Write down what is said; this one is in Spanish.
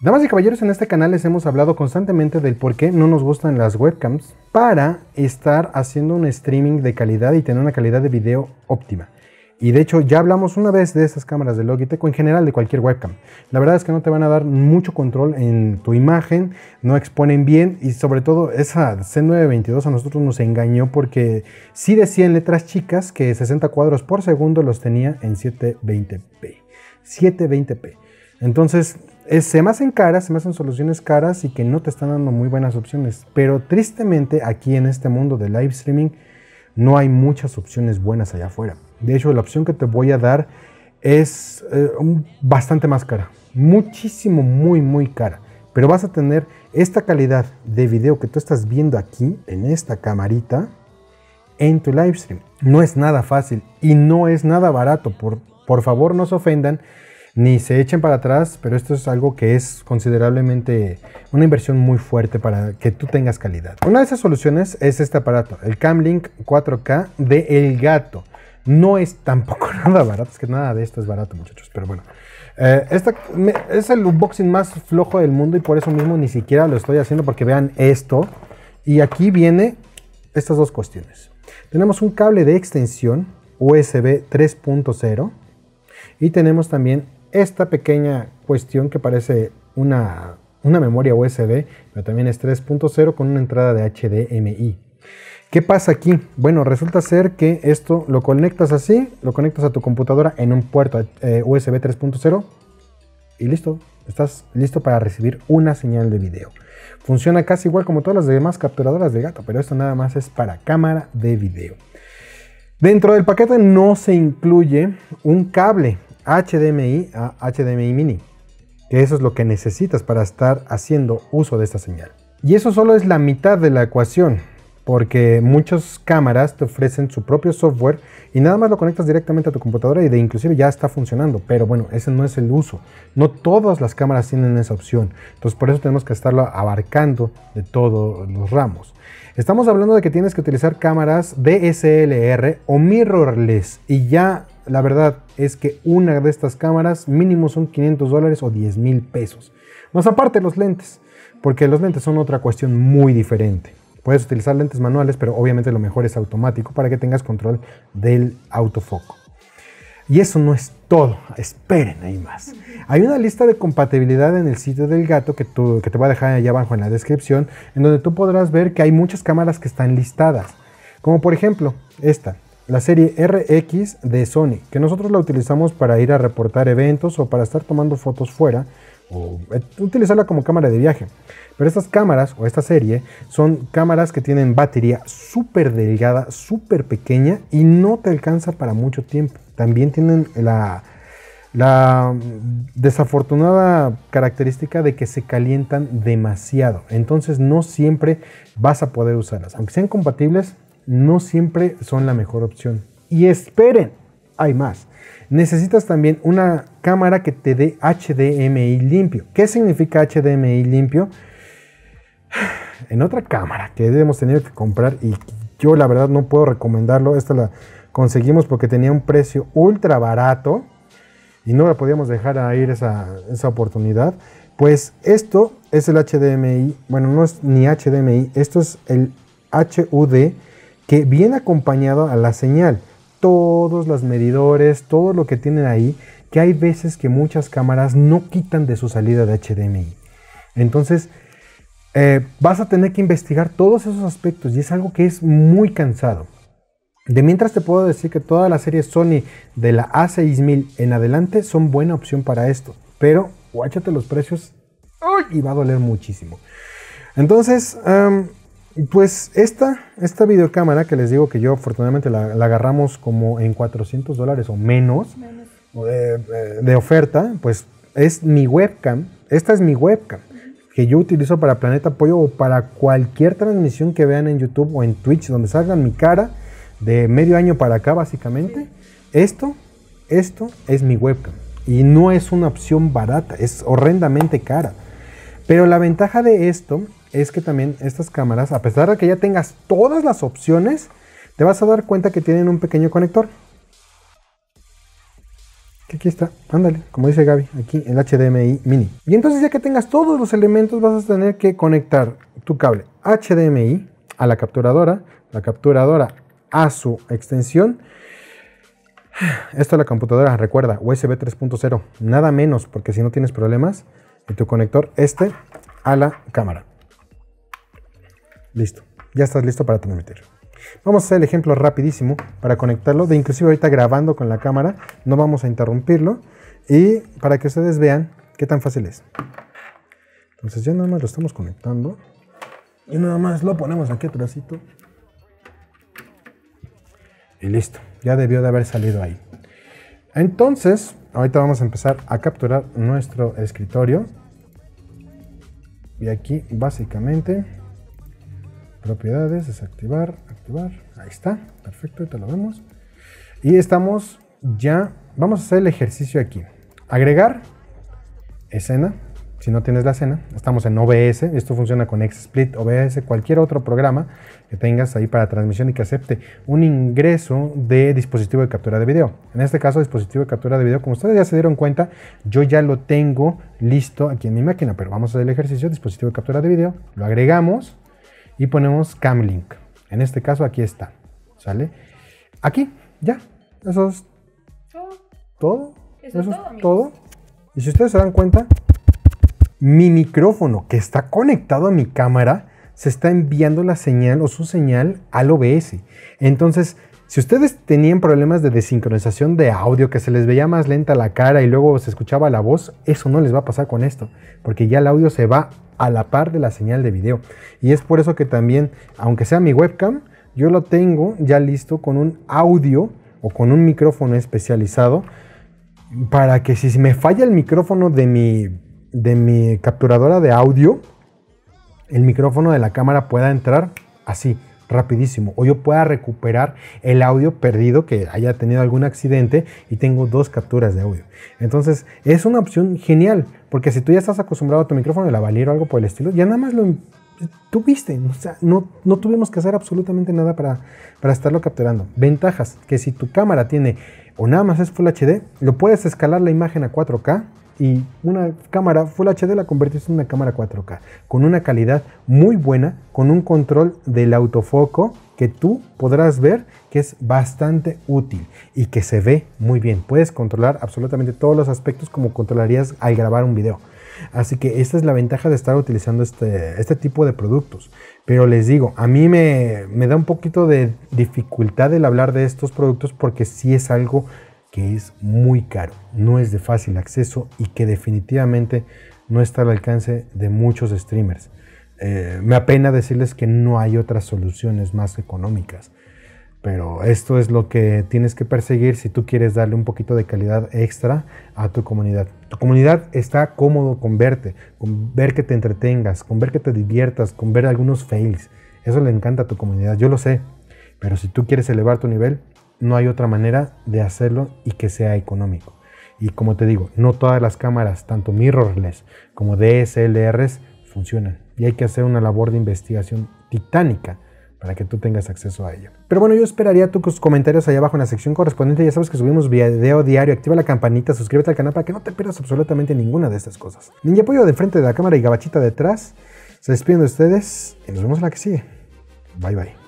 Damas y caballeros, en este canal les hemos hablado constantemente del por qué no nos gustan las webcams para estar haciendo un streaming de calidad y tener una calidad de video óptima. Y de hecho ya hablamos una vez de estas cámaras de Logitech o en general de cualquier webcam. La verdad es que no te van a dar mucho control en tu imagen, no exponen bien y sobre todo esa C922 a nosotros nos engañó porque sí decía en letras chicas que 60 cuadros por segundo los tenía en 720p. 720p. Entonces, se me hacen caras, se me hacen soluciones caras y que no te están dando muy buenas opciones. Pero tristemente aquí en este mundo de live streaming no hay muchas opciones buenas allá afuera. De hecho, la opción que te voy a dar es eh, bastante más cara. Muchísimo, muy, muy cara. Pero vas a tener esta calidad de video que tú estás viendo aquí, en esta camarita, en tu live stream. No es nada fácil y no es nada barato. Por, por favor, no se ofendan ni se echen para atrás, pero esto es algo que es considerablemente una inversión muy fuerte para que tú tengas calidad. Una de esas soluciones es este aparato, el Camlink 4K de El Gato. No es tampoco nada barato, es que nada de esto es barato muchachos, pero bueno. Eh, es el unboxing más flojo del mundo y por eso mismo ni siquiera lo estoy haciendo porque vean esto. Y aquí viene estas dos cuestiones. Tenemos un cable de extensión USB 3.0 y tenemos también esta pequeña cuestión que parece una, una memoria USB, pero también es 3.0 con una entrada de HDMI. ¿Qué pasa aquí? Bueno, resulta ser que esto lo conectas así, lo conectas a tu computadora en un puerto eh, USB 3.0 y listo, estás listo para recibir una señal de video. Funciona casi igual como todas las demás capturadoras de gato, pero esto nada más es para cámara de video. Dentro del paquete no se incluye un cable, HDMI a ah, HDMI mini, que eso es lo que necesitas para estar haciendo uso de esta señal. Y eso solo es la mitad de la ecuación, porque muchas cámaras te ofrecen su propio software y nada más lo conectas directamente a tu computadora y de inclusive ya está funcionando, pero bueno, ese no es el uso. No todas las cámaras tienen esa opción, entonces por eso tenemos que estarlo abarcando de todos los ramos. Estamos hablando de que tienes que utilizar cámaras DSLR o mirrorless y ya la verdad es que una de estas cámaras mínimo son 500 dólares o 10 mil pesos. Más aparte los lentes, porque los lentes son otra cuestión muy diferente. Puedes utilizar lentes manuales, pero obviamente lo mejor es automático para que tengas control del autofoco. Y eso no es todo, esperen, hay más. Hay una lista de compatibilidad en el sitio del gato que, que te voy a dejar allá abajo en la descripción, en donde tú podrás ver que hay muchas cámaras que están listadas. Como por ejemplo, esta, la serie RX de Sony, que nosotros la utilizamos para ir a reportar eventos o para estar tomando fotos fuera o eh, utilizarla como cámara de viaje. Pero estas cámaras o esta serie son cámaras que tienen batería súper delgada, súper pequeña y no te alcanza para mucho tiempo. También tienen la, la mm, desafortunada característica de que se calientan demasiado. Entonces no siempre vas a poder usarlas. Aunque sean compatibles, no siempre son la mejor opción. Y esperen, hay más. Necesitas también una cámara que te dé HDMI limpio. ¿Qué significa HDMI limpio? En otra cámara que hemos tenido que comprar y yo la verdad no puedo recomendarlo. Esta la conseguimos porque tenía un precio ultra barato y no la podíamos dejar a ir esa, esa oportunidad. Pues esto es el HDMI, bueno, no es ni HDMI, esto es el HUD que viene acompañado a la señal. Todos los medidores, todo lo que tienen ahí, que hay veces que muchas cámaras no quitan de su salida de HDMI. Entonces, eh, vas a tener que investigar todos esos aspectos y es algo que es muy cansado. De mientras te puedo decir que toda la serie Sony de la A6000 en adelante son buena opción para esto, pero guáchate los precios y va a doler muchísimo. Entonces, pues esta, esta videocámara que les digo que yo afortunadamente la, agarramos como en 400 dólares o menos, eh, eh, De, oferta, pues es mi webcam. Esta es mi webcam que yo utilizo para Planeta Apoyo o para cualquier transmisión que vean en YouTube o en Twitch donde salgan mi cara de medio año para acá básicamente. Esto, esto es mi webcam y no es una opción barata, es horrendamente cara. Pero la ventaja de esto es que también estas cámaras, a pesar de que ya tengas todas las opciones, te vas a dar cuenta que tienen un pequeño conector. Que aquí está, ándale, como dice Gaby, aquí el HDMI mini. Y entonces ya que tengas todos los elementos vas a tener que conectar tu cable HDMI a la capturadora, la capturadora a su extensión. Esto a la computadora, recuerda, USB 3.0, nada menos, porque si no tienes problemas, y tu conector este a la cámara. Listo. Ya estás listo para transmitir. Vamos a hacer el ejemplo rapidísimo para conectarlo. De inclusive ahorita grabando con la cámara. No vamos a interrumpirlo. Y para que ustedes vean qué tan fácil es. Entonces ya nada más lo estamos conectando. Y nada más lo ponemos aquí atrásito. Y listo. Ya debió de haber salido ahí. Entonces, ahorita vamos a empezar a capturar nuestro escritorio. Y aquí básicamente Propiedades, desactivar, activar. Ahí está. Perfecto, ahorita lo vemos. Y estamos ya. Vamos a hacer el ejercicio aquí. Agregar escena. Si no tienes la escena, estamos en OBS. Esto funciona con XSplit, OBS, cualquier otro programa que tengas ahí para transmisión y que acepte un ingreso de dispositivo de captura de video. En este caso, dispositivo de captura de video, como ustedes ya se dieron cuenta, yo ya lo tengo listo aquí en mi máquina, pero vamos a hacer el ejercicio, dispositivo de captura de video, lo agregamos y ponemos cam link. En este caso aquí está, ¿sale? Aquí, ya. Eso es todo. Eso, Eso es todo. Y si ustedes se dan cuenta, mi micrófono que está conectado a mi cámara se está enviando la señal o su señal al OBS. Entonces, si ustedes tenían problemas de desincronización de audio, que se les veía más lenta la cara y luego se escuchaba la voz, eso no les va a pasar con esto, porque ya el audio se va a la par de la señal de video. Y es por eso que también, aunque sea mi webcam, yo lo tengo ya listo con un audio o con un micrófono especializado para que si me falla el micrófono de mi, de mi capturadora de audio, el micrófono de la cámara pueda entrar así rapidísimo o yo pueda recuperar el audio perdido que haya tenido algún accidente y tengo dos capturas de audio. Entonces es una opción genial porque si tú ya estás acostumbrado a tu micrófono de lavalier o algo por el estilo, ya nada más lo em-, tuviste, o sea, no, no tuvimos que hacer absolutamente nada para, para estarlo capturando. Ventajas, que si tu cámara tiene o nada más es Full HD, lo puedes escalar la imagen a 4K y una cámara Full HD la convertiste en una cámara 4K, con una calidad muy buena, con un control del autofoco que tú podrás ver que es bastante útil y que se ve muy bien. Puedes controlar absolutamente todos los aspectos como controlarías al grabar un video. Así que esta es la ventaja de estar utilizando este, este tipo de productos. Pero les digo, a mí me, me da un poquito de dificultad el hablar de estos productos porque sí es algo que es muy caro, no es de fácil acceso y que definitivamente no está al alcance de muchos streamers. Eh, me apena decirles que no hay otras soluciones más económicas, pero esto es lo que tienes que perseguir si tú quieres darle un poquito de calidad extra a tu comunidad. Tu comunidad está cómodo con verte, con ver que te entretengas, con ver que te diviertas, con ver algunos fails. Eso le encanta a tu comunidad, yo lo sé, pero si tú quieres elevar tu nivel, no hay otra manera de hacerlo y que sea económico. Y como te digo, no todas las cámaras, tanto mirrorless como DSLRs, funcionan. Y hay que hacer una labor de investigación titánica para que tú tengas acceso a ello. Pero bueno, yo esperaría tus comentarios allá abajo en la sección correspondiente. Ya sabes que subimos video diario, activa la campanita, suscríbete al canal para que no te pierdas absolutamente ninguna de estas cosas. Ninja apoyo de frente de la cámara y gabachita detrás. Se despiden de ustedes y nos vemos en la que sigue. Bye bye.